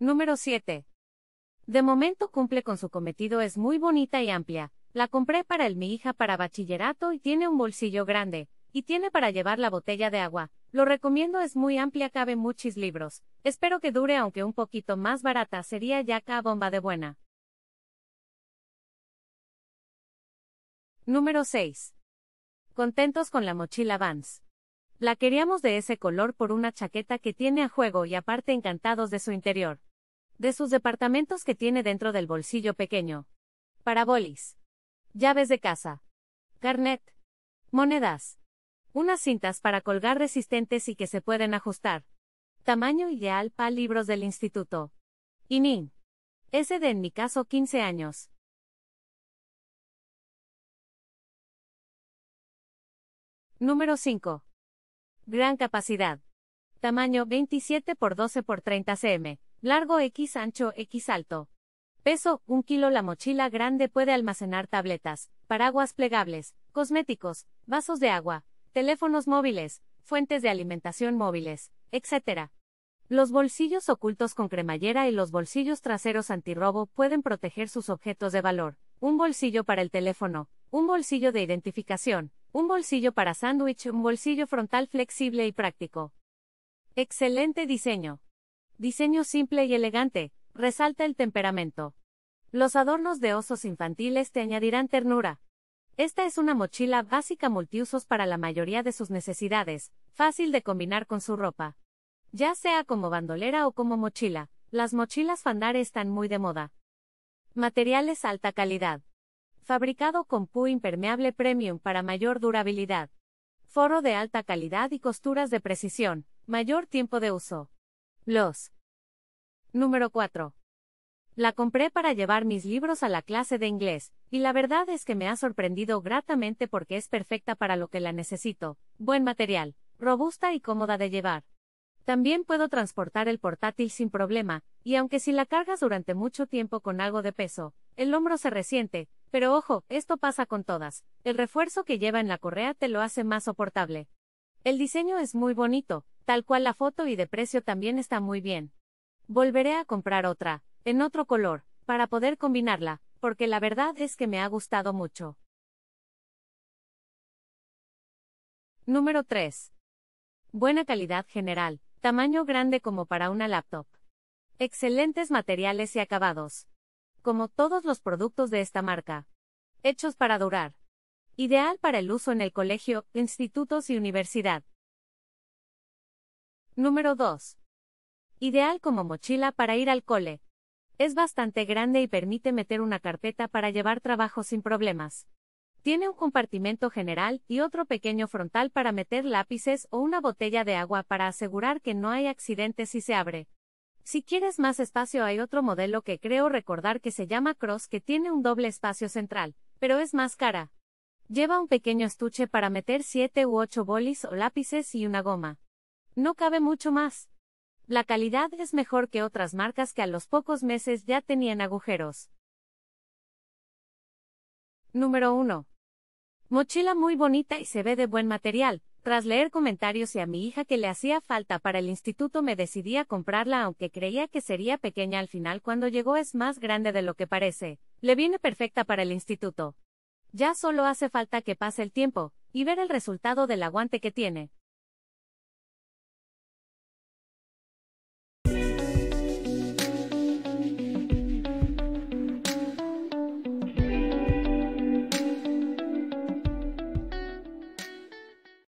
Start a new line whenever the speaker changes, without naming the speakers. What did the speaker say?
Número 7. De momento cumple con su cometido, es muy bonita y amplia. La compré para el mi hija para bachillerato y tiene un bolsillo grande, y tiene para llevar la botella de agua. Lo recomiendo, es muy amplia, cabe muchos libros. Espero que dure, aunque un poquito más barata sería ya a bomba de buena. Número 6. Contentos con la mochila Vans. La queríamos de ese color por una chaqueta que tiene a juego y aparte encantados de su interior de sus departamentos que tiene dentro del bolsillo pequeño. Parabolis. Llaves de casa. Carnet. Monedas. Unas cintas para colgar resistentes y que se pueden ajustar. Tamaño ideal para libros del instituto. ININ. S de en mi caso 15 años. Número 5. Gran capacidad. Tamaño 27 x 12 x 30 cm. Largo X ancho X alto. Peso, un kilo. La mochila grande puede almacenar tabletas, paraguas plegables, cosméticos, vasos de agua, teléfonos móviles, fuentes de alimentación móviles, etc. Los bolsillos ocultos con cremallera y los bolsillos traseros antirrobo pueden proteger sus objetos de valor. Un bolsillo para el teléfono, un bolsillo de identificación, un bolsillo para sándwich, un bolsillo frontal flexible y práctico. Excelente diseño. Diseño simple y elegante, resalta el temperamento. Los adornos de osos infantiles te añadirán ternura. Esta es una mochila básica multiusos para la mayoría de sus necesidades, fácil de combinar con su ropa. Ya sea como bandolera o como mochila, las mochilas Fandare están muy de moda. Materiales alta calidad. Fabricado con PU impermeable premium para mayor durabilidad. Foro de alta calidad y costuras de precisión, mayor tiempo de uso. Los. Número 4. La compré para llevar mis libros a la clase de inglés, y la verdad es que me ha sorprendido gratamente porque es perfecta para lo que la necesito, buen material, robusta y cómoda de llevar. También puedo transportar el portátil sin problema, y aunque si la cargas durante mucho tiempo con algo de peso, el hombro se resiente, pero ojo, esto pasa con todas, el refuerzo que lleva en la correa te lo hace más soportable. El diseño es muy bonito, tal cual la foto y de precio también está muy bien. Volveré a comprar otra, en otro color, para poder combinarla, porque la verdad es que me ha gustado mucho. Número 3. Buena calidad general, tamaño grande como para una laptop. Excelentes materiales y acabados. Como todos los productos de esta marca. Hechos para durar. Ideal para el uso en el colegio, institutos y universidad. Número 2. Ideal como mochila para ir al cole. Es bastante grande y permite meter una carpeta para llevar trabajo sin problemas. Tiene un compartimento general y otro pequeño frontal para meter lápices o una botella de agua para asegurar que no hay accidentes si se abre. Si quieres más espacio hay otro modelo que creo recordar que se llama Cross que tiene un doble espacio central, pero es más cara. Lleva un pequeño estuche para meter 7 u 8 bolis o lápices y una goma. No cabe mucho más. La calidad es mejor que otras marcas que a los pocos meses ya tenían agujeros. Número 1. Mochila muy bonita y se ve de buen material. Tras leer comentarios y a mi hija que le hacía falta para el instituto me decidí a comprarla aunque creía que sería pequeña al final cuando llegó es más grande de lo que parece. Le viene perfecta para el instituto. Ya solo hace falta que pase el tiempo, y ver el resultado del aguante que tiene.